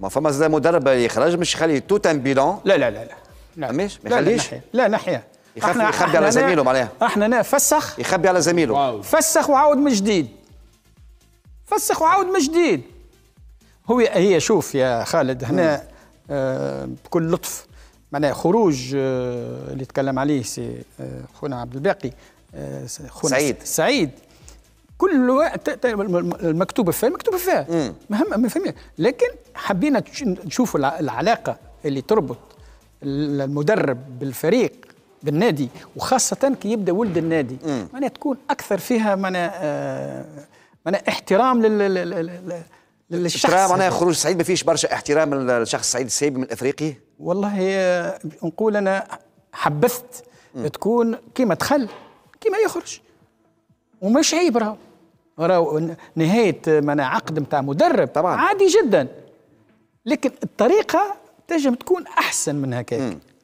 ما فما زاد مدرب يخرج مش يخلي ان بيلون لا لا لا لا لا مش ما يخليش لا نحيا يخبي يخبي على زميله معناها احنا هنا فسخ يخبي على زميله فسخ وعاود من جديد فسخ وعاود من جديد هو هي شوف يا خالد هنا آه بكل لطف معناها خروج آه اللي تكلم عليه سي آه خونا عبد الباقي آه خونا سعيد سعيد كل وقت المكتوبه فيها مكتوبه فيها مهم ما لكن حبينا نشوفوا العلاقه اللي تربط المدرب بالفريق بالنادي وخاصه كي يبدا ولد النادي معناها تكون اكثر فيها معناها آه، معناها احترام لل للشخص احترام معناها خروج سعيد ما فيش برشا احترام للشخص سعيد السيبي من الافريقي والله آه، نقول انا حبثت تكون كيما دخل كيما يخرج ومش عيب راهو راهو نهايه معنا عقد نتاع مدرب طبعا نعم. عادي جدا لكن الطريقه تنجم تكون احسن من هكاك